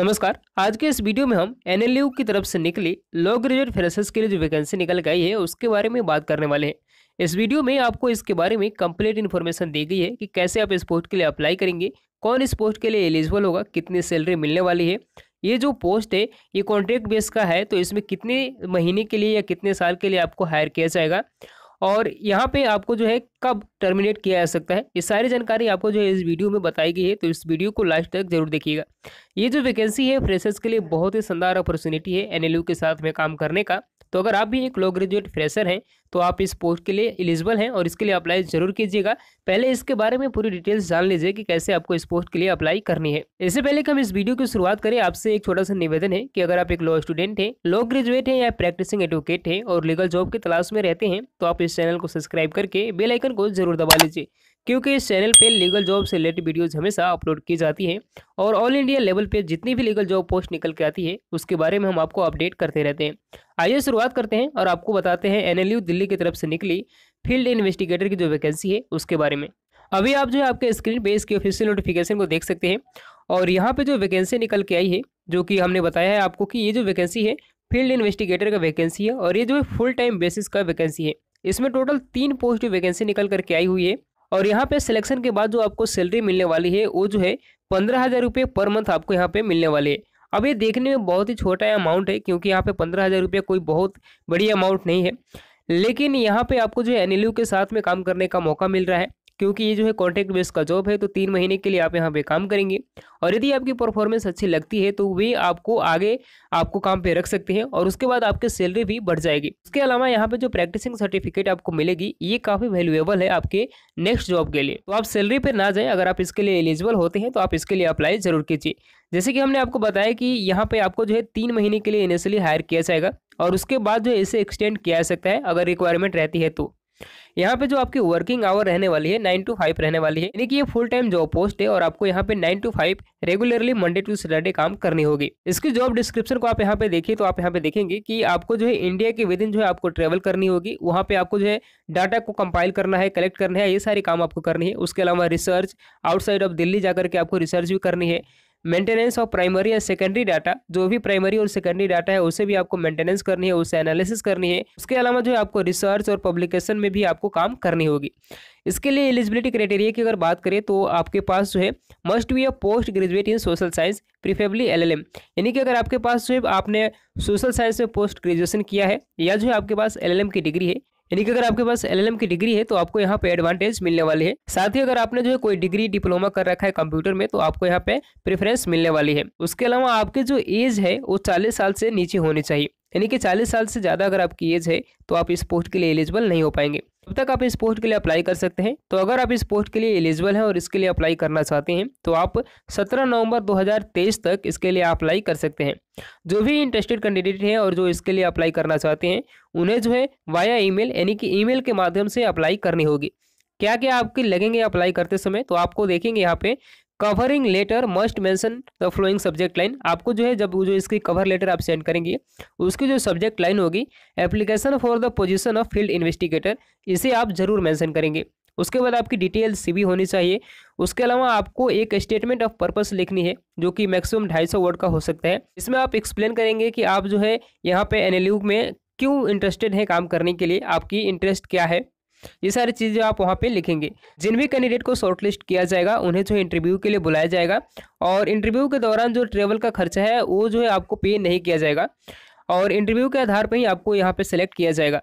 नमस्कार आज के इस वीडियो में हम एन की तरफ से निकली लो ग्रेजुएट फ्रेशर्स के लिए जो वैकेंसी निकल गई है उसके बारे में बात करने वाले हैं इस वीडियो में आपको इसके बारे में कंप्लीट इन्फॉर्मेशन दी गई है कि कैसे आप इस पोस्ट के लिए अप्लाई करेंगे कौन इस पोस्ट के लिए एलिजिबल होगा कितनी सैलरी मिलने वाली है ये जो पोस्ट है ये कॉन्ट्रैक्ट बेस का है तो इसमें कितने महीने के लिए या कितने साल के लिए आपको हायर किया जाएगा और यहाँ पे आपको जो है कब टर्मिनेट किया जा सकता है ये सारी जानकारी आपको जो है इस वीडियो में बताई गई है तो इस वीडियो को लास्ट तक जरूर देखिएगा ये जो वैकेंसी है फ्रेशर्स के लिए बहुत ही शानदार अपॉर्चुनिटी है एनएलयू के साथ में काम करने का तो अगर आप भी एक लो ग्रेजुएट फ्रेशर हैं तो आप इस पोस्ट के लिए एलिजिबल हैं और इसके लिए अप्लाई जरूर कीजिएगा पहले इसके बारे में पूरी डिटेल्स जान लीजिए कि कैसे आपको इस पोस्ट के लिए अप्लाई करनी है इससे पहले कि हम इस वीडियो की शुरुआत करें आपसे एक छोटा सा निवेदन है कि अगर आप एक लॉ स्टूडेंट हैं लॉ ग्रेजुएट हैं या प्रैक्टिसिंग एडवोकेट हैं और लीगल जॉब की तलाश में रहते हैं तो आप इस चैनल को सब्सक्राइब करके बेलाइकन को जरूर दबा लीजिए क्योंकि इस चैनल पे लीगल जॉब से रिलेटेड वीडियोज हमेशा अपलोड की जाती है और ऑल इंडिया लेवल पे जितनी भी लीगल जॉब पोस्ट निकल के आती है उसके बारे में हम आपको अपडेट करते रहते हैं आइए शुरुआत करते हैं और आपको बताते हैं एन दिल्ली दिल्ली की तरफ से निकली फील्ड इन्वेस्टिगेटर की जो वैकेंसी है उसके बारे में अभी आप जो है आपके स्क्रीन पे इसकी ऑफिशियल नोटिफिकेशन को देख सकते हैं और यहाँ पे जो वैकेंसी निकल के आई है जो कि हमने बताया है आपको कि ये जो वैकेंसी है फील्ड इन्वेस्टिगेटर का वैकेंसी है और ये जो है फुल टाइम बेसिस का वैकेंसी है इसमें टोटल तीन पोस्ट वैकेंसी निकल करके आई हुई है और यहाँ पे सिलेक्शन के बाद जो आपको सैलरी मिलने वाली है वो जो है पंद्रह हज़ार रुपये पर मंथ आपको यहाँ पे मिलने वाले है अब ये देखने में बहुत ही छोटा अमाउंट है क्योंकि यहाँ पे पंद्रह हज़ार रुपये कोई बहुत बड़ी अमाउंट नहीं है लेकिन यहाँ पे आपको जो है एन के साथ में काम करने का मौका मिल रहा है क्योंकि ये जो है कॉन्ट्रैक्ट बेस का जॉब है तो तीन महीने के लिए आप यहाँ पे काम करेंगे और यदि आपकी परफॉर्मेंस अच्छी लगती है तो वे आपको आगे आपको काम पे रख सकते हैं और उसके बाद आपकी सैलरी भी बढ़ जाएगी उसके अलावा यहाँ पे जो प्रैक्टिसिंग सर्टिफिकेट आपको मिलेगी ये काफ़ी वैल्यूएबल है आपके नेक्स्ट जॉब के लिए तो आप सैलरी पर ना जाए अगर आप इसके लिए एलिजिबल होते हैं तो आप इसके लिए अप्लाई जरूर कीजिए जैसे कि हमने आपको बताया कि यहाँ पे आपको जो है तीन महीने के लिए इनिशियली हायर किया जाएगा और उसके बाद जो इसे एक्सटेंड किया जा सकता है अगर रिक्वायरमेंट रहती है तो यहाँ पे जो आपकी वर्किंग आवर रहने वाली है नाइन टू फाइव रहने वाली है यानी कि ये फुल टाइम जॉब पोस्ट है और आपको यहाँ पे nine to five regularly Monday to Saturday काम करनी होगी इसकी जॉब डिस्क्रिप्शन को आप यहाँ पे देखिए तो आप यहाँ पे देखेंगे कि आपको जो है इंडिया के विद इन जो है आपको ट्रेवल करनी होगी वहाँ पे आपको जो है डाटा को कंपाइल करना है कलेक्ट करना है ये सारे काम आपको करनी है उसके अलावा रिसर्च आउटसाइड ऑफ दिल्ली जाकर के आपको रिसर्च भी करनी है मेंटेनेंस ऑफ प्राइमरी या सेकेंडरी डाटा जो भी प्राइमरी और सेकेंडरी डाटा है उसे भी आपको मेंटेनेंस करनी है उसे एनालिसिस करनी है उसके अलावा जो है आपको रिसर्च और पब्लिकेशन में भी आपको काम करनी होगी इसके लिए एलिजिबिलिटी क्राइटेरिया की अगर बात करें तो आपके पास जो है must be a post graduate in social science preferably L यानी कि अगर आपके पास जो है आपने सोशल साइंस में पोस्ट ग्रेजुएशन किया है या जो है आपके पास एल की डिग्री है यानी कि अगर आपके पास एलएलएम की डिग्री है तो आपको यहाँ पे एडवांटेज मिलने वाली है साथ ही अगर आपने जो है कोई डिग्री डिप्लोमा कर रखा है कंप्यूटर में तो आपको यहाँ पे प्रेफरेंस मिलने वाली है उसके अलावा आपके जो एज है वो चालीस साल से नीचे होनी चाहिए यानी कि चालीस साल से ज़्यादा अगर आपकी एज है तो आप इस पोस्ट के लिए एलिजिबल नहीं हो पाएंगे तक आप इस पोस्ट के लिए अप्लाई कर सकते हैं तो अगर आप इस पोस्ट के लिए एलिजिबल हैं और इसके लिए अप्लाई करना चाहते हैं तो आप 17 नवंबर 2023 तक इसके लिए अप्लाई कर सकते हैं जो भी इंटरेस्टेड कैंडिडेट हैं और जो इसके लिए अप्लाई करना चाहते हैं उन्हें जो है वाया ई यानी कि ई के माध्यम से अप्लाई करनी होगी क्या क्या आपके लगेंगे अप्लाई करते समय तो आपको देखेंगे यहाँ पे covering letter must mention the following subject line आपको जो है जब जो इसकी कवर लेटर आप सेंड करेंगे उसकी जो सब्जेक्ट लाइन होगी application for the position of field investigator इसे आप जरूर मैंशन करेंगे उसके बाद आपकी डिटेल भी होनी चाहिए उसके अलावा आपको एक स्टेटमेंट ऑफ पर्पस लिखनी है जो कि मैक्सिमम ढाई सौ वर्ड का हो सकता है इसमें आप एक्सप्लेन करेंगे कि आप जो है यहाँ पे एन में क्यों इंटरेस्टेड हैं काम करने के लिए आपकी इंटरेस्ट क्या है ये सारी चीज़ें आप वहाँ पे लिखेंगे जिन भी कैंडिडेट को शॉर्टलिस्ट किया जाएगा उन्हें जो इंटरव्यू के लिए बुलाया जाएगा और इंटरव्यू के दौरान जो ट्रेवल का खर्चा है वो जो है आपको पे नहीं किया जाएगा और इंटरव्यू के आधार पर ही आपको यहाँ पर सेलेक्ट किया जाएगा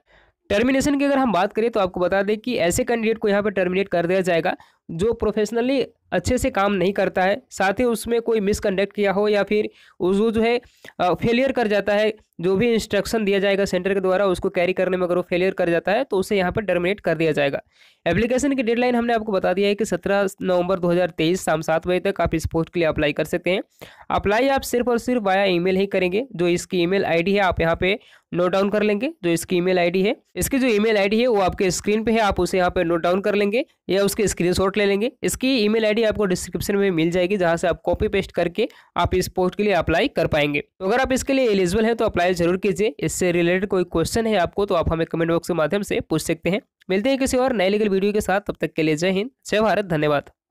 टर्मिनेशन की अगर हम बात करें तो आपको बता दें कि ऐसे कैंडिडेट को यहाँ पर टर्मिनेट कर दिया जाएगा जो प्रोफेशनली अच्छे से काम नहीं करता है साथ ही उसमें कोई मिसकंडक्ट किया हो या फिर उसको जो है फेलियर कर जाता है जो भी इंस्ट्रक्शन दिया जाएगा सेंटर के द्वारा उसको कैरी करने में अगर वो फेलियर कर जाता है तो उसे यहाँ पर टर्मिनेट कर दिया जाएगा एप्लीकेशन की डेडलाइन हमने आपको बता दिया है कि सत्रह नवंबर दो शाम सात बजे तक आप इस पोस्ट के लिए अप्लाई कर सकते हैं अप्लाई आप सिर्फ और सिर्फ वाया ई ही करेंगे जो इसकी ईमेल मेल है आप यहाँ पे नोट डाउन कर लेंगे जो इसकी ईमेल आईडी है इसकी जो ईमेल आईडी है वो आपके स्क्रीन पे है आप उसे यहाँ पे नोट डाउन कर लेंगे या उसके स्क्रीन स्क्रीनशॉट ले लेंगे इसकी ईमेल आईडी आपको डिस्क्रिप्शन में मिल जाएगी जहां से आप कॉपी पेस्ट करके आप इस पोस्ट के लिए अप्लाई कर पाएंगे तो अगर आप इसके लिए एलिजिबल है तो अप्लाई जरूर कीजिए इससे रिलेटेड कोई क्वेश्चन है आपको तो आप हमें कमेंट बॉक्स के माध्यम से पूछ सकते हैं मिलते हैं किसी और नए लीगल वीडियो के साथ तब तक के लिए जय हिंद जय भारत धन्यवाद